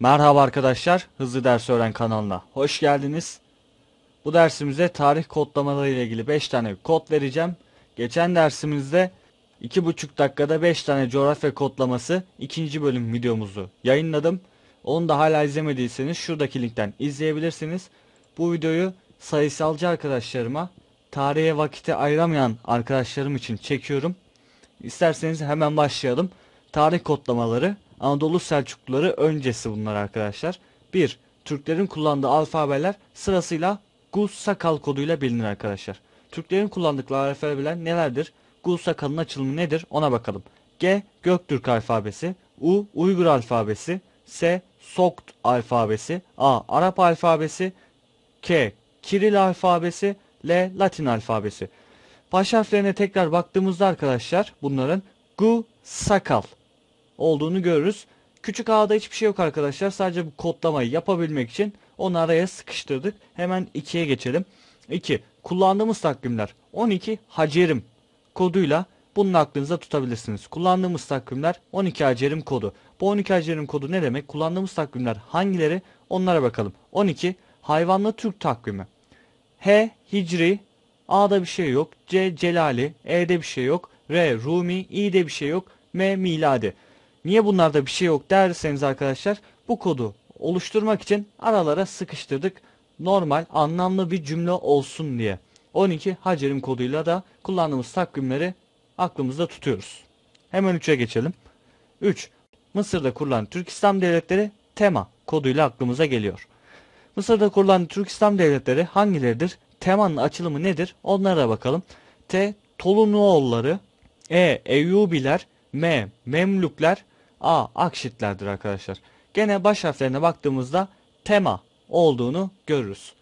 Merhaba arkadaşlar, Hızlı Ders Öğren kanalına hoş geldiniz. Bu dersimizde tarih kodlamaları ile ilgili 5 tane kod vereceğim. Geçen dersimizde 2,5 dakikada 5 tane coğrafya kodlaması 2. bölüm videomuzu yayınladım. Onu da hala izlemediyseniz şuradaki linkten izleyebilirsiniz. Bu videoyu sayısalcı arkadaşlarıma, tarihe vakiti ayıramayan arkadaşlarım için çekiyorum. İsterseniz hemen başlayalım. Tarih kodlamaları Anadolu Selçukluları öncesi bunlar arkadaşlar. 1. Türklerin kullandığı alfabeler sırasıyla Gul Sakal koduyla bilinir arkadaşlar. Türklerin kullandıkları alfabeler nelerdir? Gul Sakal'ın açılımı nedir? Ona bakalım. G. Göktürk alfabesi. U. Uygur alfabesi. S. Sokt alfabesi. A. Arap alfabesi. K. Kiril alfabesi. L. Latin alfabesi. Baş harflerine tekrar baktığımızda arkadaşlar bunların Gu Sakal olduğunu görürüz. Küçük ağda hiçbir şey yok arkadaşlar. Sadece bu kodlamayı yapabilmek için onu araya sıkıştırdık. Hemen 2'ye geçelim. 2. Kullandığımız takvimler 12 Hacerim koduyla bunu aklınıza tutabilirsiniz. Kullandığımız takvimler 12 Hacerim kodu. Bu 12 Hacerim kodu ne demek? Kullandığımız takvimler hangileri? Onlara bakalım. 12 Hayvanlı Türk takvimi. H Hicri, A'da bir şey yok. C Celali, E'de bir şey yok. R Rumi, İ'de bir şey yok. M Miladi. Niye bunlarda bir şey yok derseniz arkadaşlar bu kodu oluşturmak için aralara sıkıştırdık. Normal anlamlı bir cümle olsun diye. 12 Hacerim koduyla da kullandığımız takvimleri aklımızda tutuyoruz. Hemen 3'e geçelim. 3. Mısır'da kurulan Türk İslam Devletleri tema koduyla aklımıza geliyor. Mısır'da kurulan Türk İslam Devletleri hangileridir? Temanın açılımı nedir? Onlara bakalım. T. Tolunuoğulları E. Eyyubiler M. Memlükler A. Akşitlerdir arkadaşlar. Gene baş harflerine baktığımızda tema olduğunu görürüz.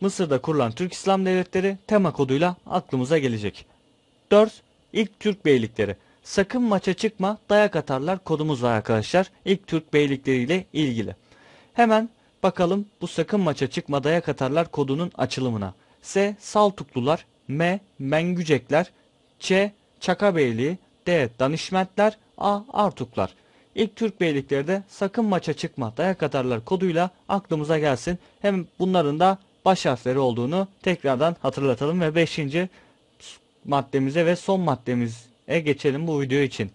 Mısır'da kurulan Türk İslam Devletleri tema koduyla aklımıza gelecek. 4. İlk Türk Beylikleri. Sakın maça çıkma dayak atarlar kodumuz var arkadaşlar. İlk Türk Beylikleri ile ilgili. Hemen bakalım bu sakın maça çıkma dayak atarlar kodunun açılımına. S. Saltuklular. M. Mengücekler. Ç. Çaka Beyliği. D. danışmetler. A. Ah, Artuklar İlk Türk beylikleri de sakın maça çıkma dayak atarlar koduyla aklımıza gelsin. Hem bunların da baş harfleri olduğunu tekrardan hatırlatalım ve 5. maddemize ve son maddemize geçelim bu video için.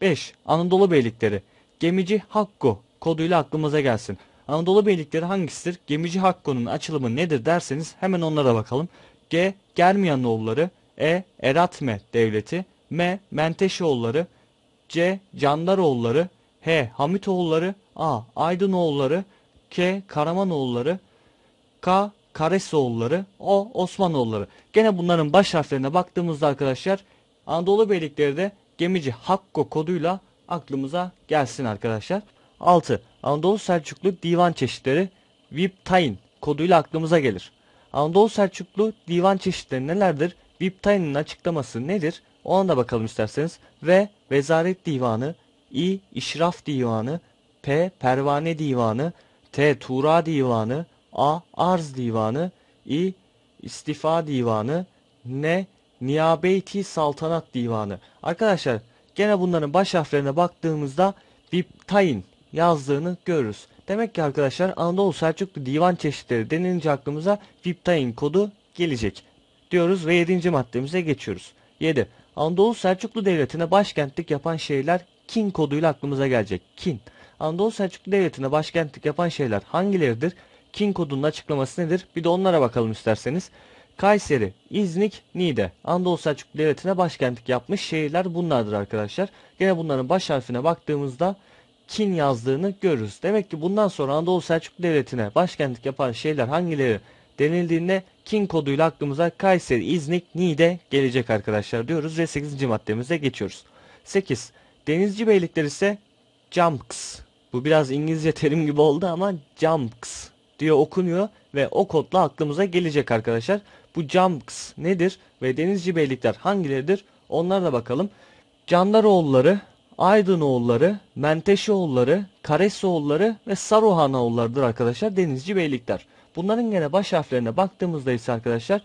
5. Anadolu Beylikleri Gemici Hakko koduyla aklımıza gelsin. Anadolu Beylikleri hangisidir? Gemici Hakko'nun açılımı nedir derseniz hemen onlara bakalım. G. Germiyanoğulları E. Eratme Devleti M. Menteşeoğulları C. Candaroğulları H. Hamitoğulları A. Aydınoğulları K. Karamanoğulları K. Karesoğulları O. Osmanoğulları. Gene bunların baş harflerine baktığımızda arkadaşlar Anadolu Beylikleri de gemici Hakko koduyla aklımıza gelsin arkadaşlar. 6. Anadolu Selçuklu divan çeşitleri Vip Viptain koduyla aklımıza gelir. Anadolu Selçuklu divan çeşitleri nelerdir? Vip Viptain'in açıklaması nedir? Ona da bakalım isterseniz. Ve Vezaret Divanı, İ. İşraf Divanı, P. Pervane Divanı, T. Tura Divanı, A. Arz Divanı, İ. İstifa Divanı, N. Niyabeti Saltanat Divanı. Arkadaşlar gene bunların baş harflerine baktığımızda Viptain yazdığını görürüz. Demek ki arkadaşlar Anadolu Selçuklu divan çeşitleri denilince aklımıza Viptain kodu gelecek diyoruz ve 7. maddemize geçiyoruz. 7. Anadolu Selçuklu Devleti'ne başkentlik yapan şehirler Kin koduyla aklımıza gelecek. Kin. Anadolu Selçuklu Devleti'ne başkentlik yapan şehirler hangileridir? Kin kodunun açıklaması nedir? Bir de onlara bakalım isterseniz. Kayseri, İznik, Niğde. Anadolu Selçuklu Devleti'ne başkentlik yapmış şehirler bunlardır arkadaşlar. Gene bunların baş harfine baktığımızda Kin yazdığını görürüz. Demek ki bundan sonra Anadolu Selçuklu Devleti'ne başkentlik yapan şehirler hangileri denildiğinde King koduyla aklımıza Kayseri, İznik, Niğde gelecek arkadaşlar diyoruz ve 8. maddemize geçiyoruz. 8. Denizci beylikler ise Jumks. Bu biraz İngilizce terim gibi oldu ama Jumks diye okunuyor ve o kodla aklımıza gelecek arkadaşlar. Bu Jumks nedir ve denizci beylikler hangileridir? Onlara da bakalım. Candaroğulları, Aydınoğulları, Menteşeoğulları, Karesioğulları ve Saruhanoğullarıdır arkadaşlar denizci beylikler. Bunların gene baş harflerine baktığımızda ise arkadaşlar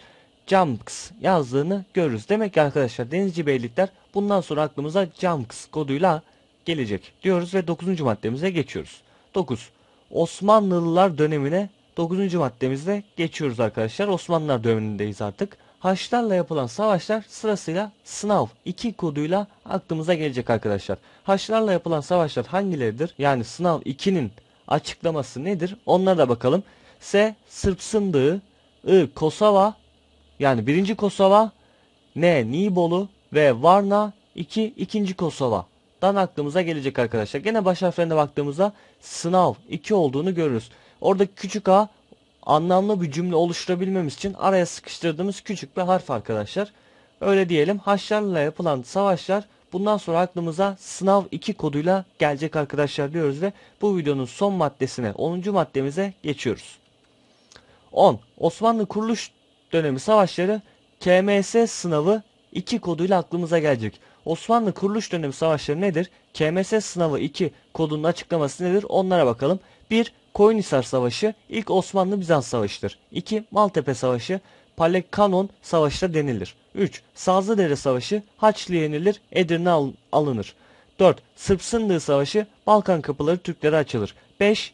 Jumps yazdığını görürüz. Demek ki arkadaşlar denizci beylikler bundan sonra aklımıza Jumps koduyla gelecek diyoruz ve 9. maddemize geçiyoruz. 9. Osmanlılar dönemine 9. maddemizde geçiyoruz arkadaşlar. Osmanlılar dönemindeyiz artık. Haçlarla yapılan savaşlar sırasıyla sınav 2 koduyla aklımıza gelecek arkadaşlar. Haçlarla yapılan savaşlar hangileridir? Yani sınav 2'nin açıklaması nedir? Onlara da bakalım. S. Sırp Sındığı. I. Kosova. Yani birinci Kosova. N. Nibolu. Ve Varna. 2. ikinci Kosova. Dan aklımıza gelecek arkadaşlar. Gene baş harflerine baktığımızda sınav 2 olduğunu görürüz. Oradaki küçük a anlamlı bir cümle oluşturabilmemiz için araya sıkıştırdığımız küçük bir harf arkadaşlar. Öyle diyelim haçlarla yapılan savaşlar bundan sonra aklımıza sınav 2 koduyla gelecek arkadaşlar diyoruz ve bu videonun son maddesine 10. maddemize geçiyoruz. 10. Osmanlı kuruluş dönemi savaşları KMS sınavı 2 koduyla aklımıza gelecek. Osmanlı kuruluş dönemi savaşları nedir? KMS sınavı 2 kodunun açıklaması nedir? Onlara bakalım. 1. Koyunhisar Savaşı ilk Osmanlı-Bizans savaşıdır. 2. Maltepe Savaşı Palekkanon Savaşı da denilir. 3. Sazlıdere Savaşı Haçlı yenilir, Edirne alınır. 4. Sırp Sındığı Savaşı Balkan kapıları Türklere açılır. 5.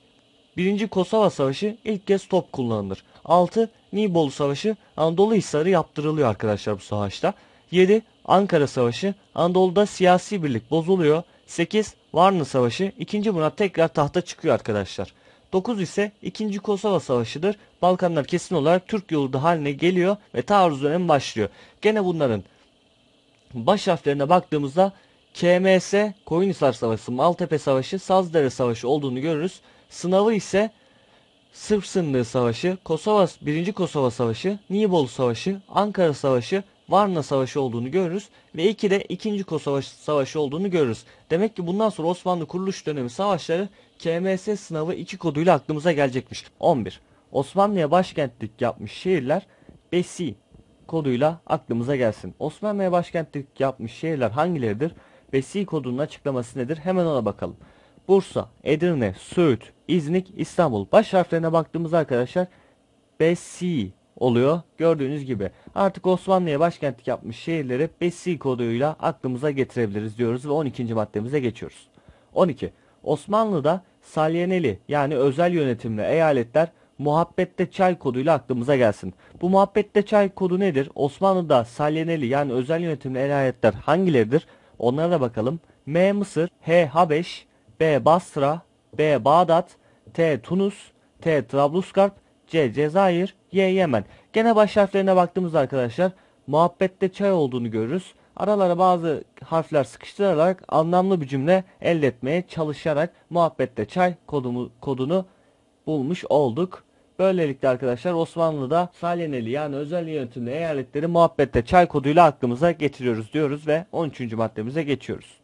1. Kosova Savaşı ilk kez top kullanılır. 6. Nibolu Savaşı Anadolu Hisarı yaptırılıyor arkadaşlar bu savaşta. 7. Ankara Savaşı Anadolu'da siyasi birlik bozuluyor. 8. Varna Savaşı 2. Murat tekrar tahta çıkıyor arkadaşlar. 9 ise 2. Kosova Savaşı'dır. Balkanlar kesin olarak Türk yolu haline geliyor ve taarruz dönemi başlıyor. Gene bunların baş harflerine baktığımızda KMS, Koyunhisar Savaşı, Maltepe Savaşı, Sazdere Savaşı olduğunu görürüz. Sınavı ise Sırp Sınırı Savaşı, Kosova 1. Kosova Savaşı, Nibolu Savaşı, Ankara Savaşı, Varna Savaşı olduğunu görürüz ve 2 de 2. Kosova Savaşı olduğunu görürüz. Demek ki bundan sonra Osmanlı kuruluş dönemi savaşları KMS sınavı 2 koduyla aklımıza gelecekmiş. 11. Osmanlı'ya başkentlik yapmış şehirler Besi koduyla aklımıza gelsin. Osmanlı'ya başkentlik yapmış şehirler hangileridir? Besi kodunun açıklaması nedir? Hemen ona bakalım. Bursa, Edirne, Söğüt, İznik, İstanbul. Baş harflerine baktığımız arkadaşlar Besi oluyor. Gördüğünüz gibi artık Osmanlı'ya başkentlik yapmış şehirleri Besi koduyla aklımıza getirebiliriz diyoruz ve 12. maddemize geçiyoruz. 12. Osmanlı'da salyeneli yani özel yönetimli eyaletler muhabbette çay koduyla aklımıza gelsin. Bu muhabbette çay kodu nedir? Osmanlı'da salyeneli yani özel yönetimli eyaletler hangileridir? Onlara da bakalım. M Mısır, H Habeş, B. Basra B. Bağdat T. Tunus T. Trablusgarp C. Cezayir Y. Yemen Gene baş harflerine baktığımızda arkadaşlar muhabbette çay olduğunu görürüz. Aralara bazı harfler sıkıştırarak anlamlı bir cümle elde etmeye çalışarak muhabbette çay kodumu, kodunu bulmuş olduk. Böylelikle arkadaşlar Osmanlı'da salyeneli yani özel yönetimli eyaletleri muhabbette çay koduyla aklımıza getiriyoruz diyoruz ve 13. maddemize geçiyoruz.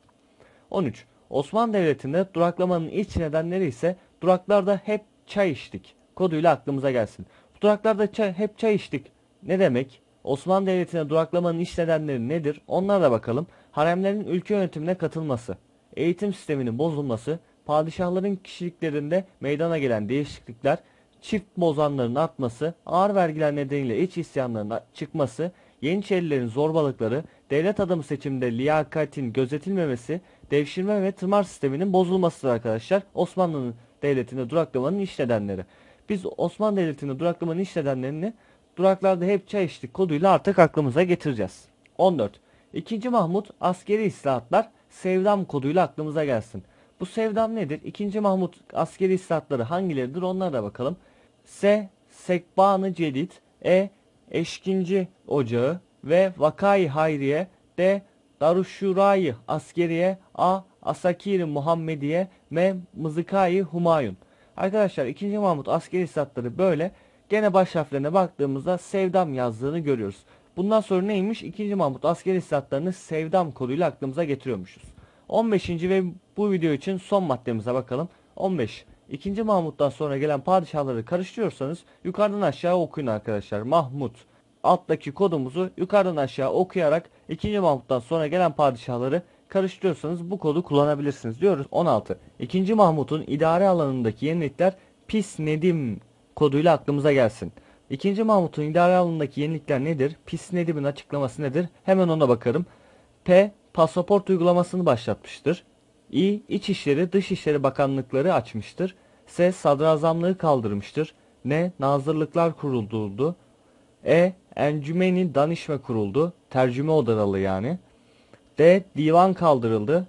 13. Osmanlı Devleti'nde duraklamanın iç nedenleri ise duraklarda hep çay içtik. Koduyla aklımıza gelsin. duraklarda çay, hep çay içtik. Ne demek? Osmanlı Devleti'nde duraklamanın iç nedenleri nedir? Onlara da bakalım. Haremlerin ülke yönetimine katılması, eğitim sisteminin bozulması, padişahların kişiliklerinde meydana gelen değişiklikler, çift bozanların artması, ağır vergiler nedeniyle iç isyanların çıkması, Yeniçerilerin zorbalıkları, devlet adamı seçimde liyakatin gözetilmemesi, devşirme ve tımar sisteminin bozulmasıdır arkadaşlar. Osmanlı Devleti'nde duraklamanın iş nedenleri. Biz Osmanlı Devleti'nde duraklamanın iş nedenlerini duraklarda hep çay içtik koduyla artık aklımıza getireceğiz. 14. 2. Mahmut askeri islahatlar sevdam koduyla aklımıza gelsin. Bu sevdam nedir? 2. Mahmut askeri islahatları hangileridir onlara da bakalım. S. Sekbanı Celid E. Eşkinci Ocağı ve Vakai Hayriye D. Daruşşurayı Askeriye A. Asakiri Muhammediye M. Mızıkayi Humayun Arkadaşlar 2. Mahmut askeri satları böyle. Gene baş harflerine baktığımızda Sevdam yazdığını görüyoruz. Bundan sonra neymiş? 2. Mahmut askeri satlarını Sevdam koduyla aklımıza getiriyormuşuz. 15. ve bu video için son maddemize bakalım. 15. 2. Mahmut'tan sonra gelen padişahları karıştırıyorsanız yukarıdan aşağı okuyun arkadaşlar. Mahmut alttaki kodumuzu yukarıdan aşağı okuyarak ikinci Mahmut'tan sonra gelen padişahları karıştırıyorsanız bu kodu kullanabilirsiniz diyoruz. 16. İkinci Mahmut'un idare alanındaki yenilikler Pis Nedim koduyla aklımıza gelsin. İkinci Mahmut'un idare alanındaki yenilikler nedir? Pis Nedim'in açıklaması nedir? Hemen ona bakarım. P. Pasaport uygulamasını başlatmıştır. İ. İçişleri, Dışişleri Bakanlıkları açmıştır. S. Sadrazamlığı kaldırmıştır. N. Nazırlıklar kuruldu. E. Encümeni danışma kuruldu. Tercüme odaları yani. D. Divan kaldırıldı.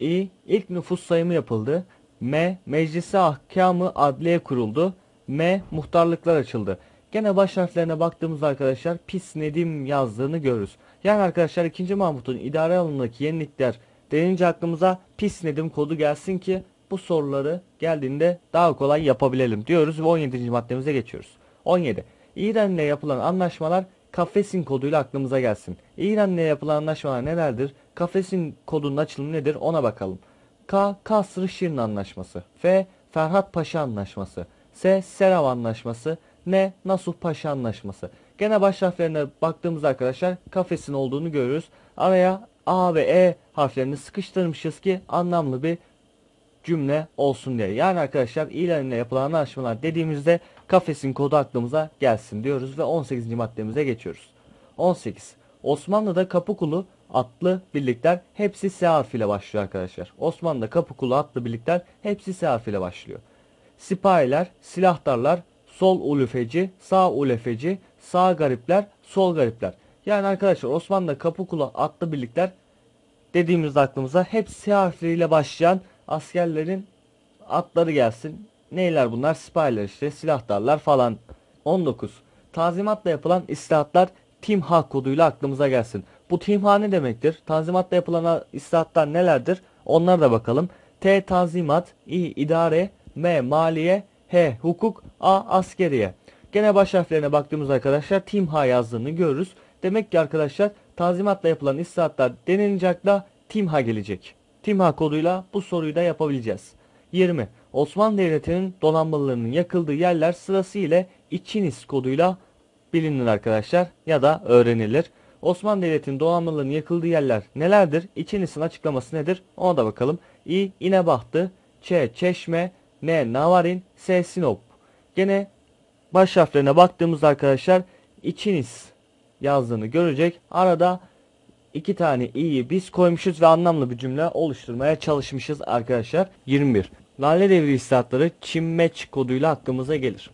İ. İlk nüfus sayımı yapıldı. M. meclisi ahkamı adliye kuruldu. M. Muhtarlıklar açıldı. Gene baş harflerine baktığımızda arkadaşlar pis Nedim yazdığını görürüz. Yani arkadaşlar 2. Mahmut'un idare alanındaki yenilikler denince aklımıza pis Nedim kodu gelsin ki bu soruları geldiğinde daha kolay yapabilelim diyoruz ve 17. maddemize geçiyoruz. 17. İran'la yapılan anlaşmalar Kafesin koduyla aklımıza gelsin. İran'la yapılan anlaşmalar nelerdir? Kafesin kodunun açılımı nedir? Ona bakalım. K. Kasr-ı Şirin Anlaşması. F. Ferhat Paşa Anlaşması. S. Serav Anlaşması. N. Nasuh Paşa Anlaşması. Gene baş harflerine baktığımızda arkadaşlar kafesin olduğunu görürüz. Araya A ve E harflerini sıkıştırmışız ki anlamlı bir cümle olsun diye. Yani arkadaşlar ilanına yapılan anlaşmalar dediğimizde kafesin kodu aklımıza gelsin diyoruz ve 18. maddemize geçiyoruz. 18. Osmanlı'da Kapıkulu atlı birlikler hepsi S harfiyle başlıyor arkadaşlar. Osmanlı'da Kapıkulu atlı birlikler hepsi S harfiyle başlıyor. Sipahiler, silahtarlar, sol ulufeci, sağ ulufeci, sağ garipler, sol garipler. Yani arkadaşlar Osmanlı'da Kapıkulu atlı birlikler dediğimiz aklımıza hepsi S harfleriyle başlayan askerlerin atları gelsin. Neyler bunlar? Sipahiler işte, silahdarlar falan. 19. Tanzimatla yapılan istihatlar TİMHA koduyla aklımıza gelsin. Bu TİMHA ne demektir? Tanzimatla yapılan istihatlar nelerdir? Onlara da bakalım. T tanzimat, İ idare, M maliye, H hukuk, A askeriye. Gene baş harflerine baktığımız arkadaşlar TİMHA yazdığını görürüz. Demek ki arkadaşlar tanzimatla yapılan istihatlar denilince akla TİMHA gelecek. TİMHA koduyla bu soruyu da yapabileceğiz. 20. Osmanlı Devleti'nin donanmalarının yakıldığı yerler sırası ile İçiniz koduyla bilinir arkadaşlar ya da öğrenilir. Osmanlı Devleti'nin donanmalarının yakıldığı yerler nelerdir? İçiniz'in açıklaması nedir? Ona da bakalım. İ. İnebahtı, Ç. Çeşme, N. Navarin, S. Sinop. Gene baş harflerine baktığımızda arkadaşlar İçiniz yazdığını görecek. Arada iki tane i'yi biz koymuşuz ve anlamlı bir cümle oluşturmaya çalışmışız arkadaşlar. 21. Lale devri Çin çimmeç koduyla hakkımıza gelir.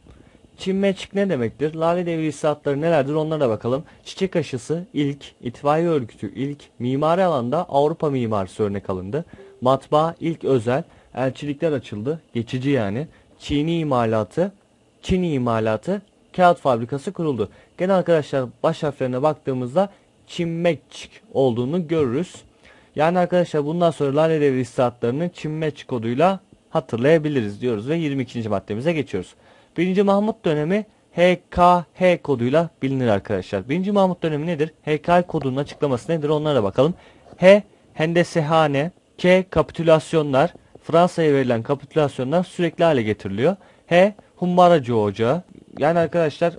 Çin Çinmeçik ne demektir? Lale devri hissatları nelerdir onlara bakalım. Çiçek aşısı ilk, itfaiye örgütü ilk, mimari alanda Avrupa mimarisi örnek alındı. Matbaa ilk özel, elçilikler açıldı, geçici yani. Çin'i imalatı, Çin imalatı, kağıt fabrikası kuruldu. Gene arkadaşlar baş harflerine baktığımızda Çinmeçik olduğunu görürüz. Yani arkadaşlar bundan sonra lale devri istatlarını Çinmeçik koduyla hatırlayabiliriz diyoruz ve 22. maddemize geçiyoruz. 1. Mahmut dönemi HKH koduyla bilinir arkadaşlar. 1. Mahmut dönemi nedir? HK kodunun açıklaması nedir? Onlara bakalım. H hendesehane, K kapitülasyonlar, Fransa'ya verilen kapitülasyonlar sürekli hale getiriliyor. H Humbaracı Ocağı. Yani arkadaşlar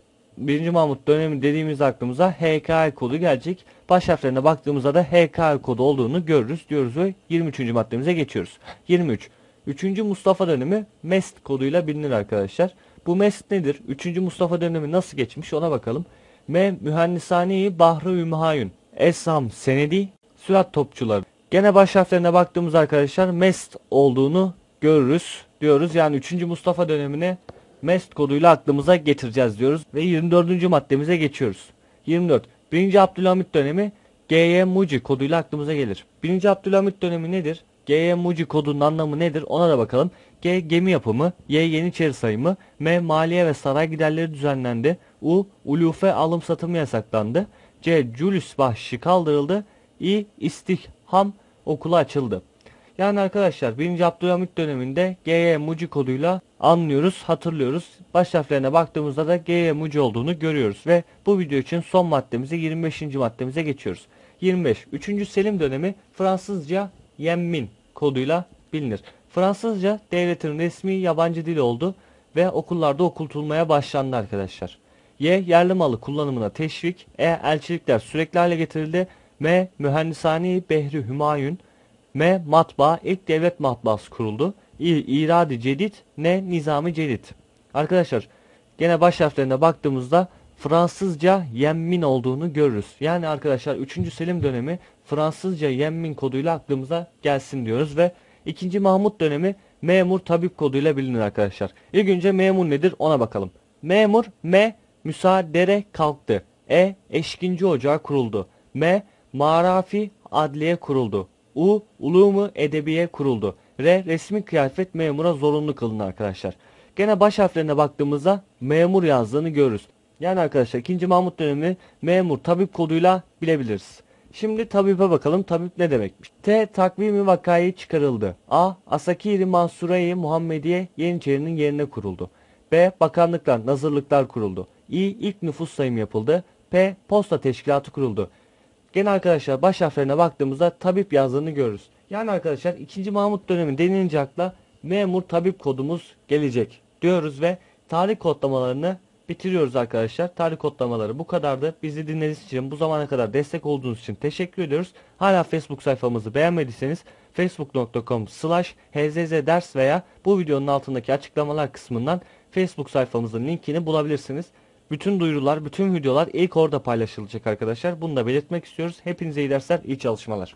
1. Mahmut dönemi dediğimiz aklımıza HKL kodu gelecek. Baş harflerine baktığımızda da HKL kodu olduğunu görürüz diyoruz ve 23. maddemize geçiyoruz. 23. 3. Mustafa dönemi MEST koduyla bilinir arkadaşlar. Bu MEST nedir? 3. Mustafa dönemi nasıl geçmiş ona bakalım. M. mühendisane Bahri Ümhayun. Esam Senedi. Sürat topçuları. Gene baş harflerine baktığımız arkadaşlar MEST olduğunu görürüz diyoruz. Yani 3. Mustafa dönemine MEST koduyla aklımıza getireceğiz diyoruz ve 24. maddemize geçiyoruz. 24. 1. Abdülhamit dönemi GY Muci koduyla aklımıza gelir. 1. Abdülhamit dönemi nedir? GY Muci kodunun anlamı nedir? Ona da bakalım. G gemi yapımı, Y yeniçeri sayımı, M maliye ve saray giderleri düzenlendi, U ulufe alım satımı yasaklandı, C Julius bahşişi kaldırıldı, İ istiham okulu açıldı. Yani arkadaşlar 1. Abdülhamit döneminde GY Muci koduyla anlıyoruz, hatırlıyoruz. Baş harflerine baktığımızda da G'ye muc olduğunu görüyoruz ve bu video için son maddemize 25. maddemize geçiyoruz. 25. 3. Selim dönemi Fransızca Yenmin koduyla bilinir. Fransızca devletin resmi yabancı dil oldu ve okullarda okutulmaya başlandı arkadaşlar. Y. Yerli malı kullanımına teşvik. E. Elçilikler sürekli hale getirildi. M. Mühendisani Behri Hümayun. M. Matbaa ilk devlet matbaası kuruldu irade cedid ne nizamı cedid. Arkadaşlar gene baş harflerine baktığımızda Fransızca yemmin olduğunu görürüz. Yani arkadaşlar 3. Selim dönemi Fransızca yemmin koduyla aklımıza gelsin diyoruz ve 2. Mahmut dönemi memur tabip koduyla bilinir arkadaşlar. İlk önce memur nedir ona bakalım. Memur M müsaadere kalktı. E eşkinci ocağı kuruldu. M marafi adliye kuruldu. U ulumu edebiye kuruldu. R resmi kıyafet memura zorunlu kılınır arkadaşlar. Gene baş harflerine baktığımızda memur yazdığını görürüz. Yani arkadaşlar 2. Mahmut dönemi memur tabip koduyla bilebiliriz. Şimdi tabibe bakalım tabip ne demekmiş? T takvimi vakayı çıkarıldı. A. Asakiri Mansurayi Muhammediye Yeniçeri'nin yerine kuruldu. B. Bakanlıklar, nazırlıklar kuruldu. İ. ilk nüfus sayımı yapıldı. P. Posta teşkilatı kuruldu. Gene arkadaşlar baş harflerine baktığımızda tabip yazdığını görürüz. Yani arkadaşlar 2. Mahmut dönemi denilince akla memur tabip kodumuz gelecek diyoruz ve tarih kodlamalarını bitiriyoruz arkadaşlar. Tarih kodlamaları bu kadardı. Bizi dinlediğiniz için bu zamana kadar destek olduğunuz için teşekkür ediyoruz. Hala Facebook sayfamızı beğenmediyseniz facebook.com slash hzzders veya bu videonun altındaki açıklamalar kısmından Facebook sayfamızın linkini bulabilirsiniz. Bütün duyurular, bütün videolar ilk orada paylaşılacak arkadaşlar. Bunu da belirtmek istiyoruz. Hepinize iyi dersler, iyi çalışmalar.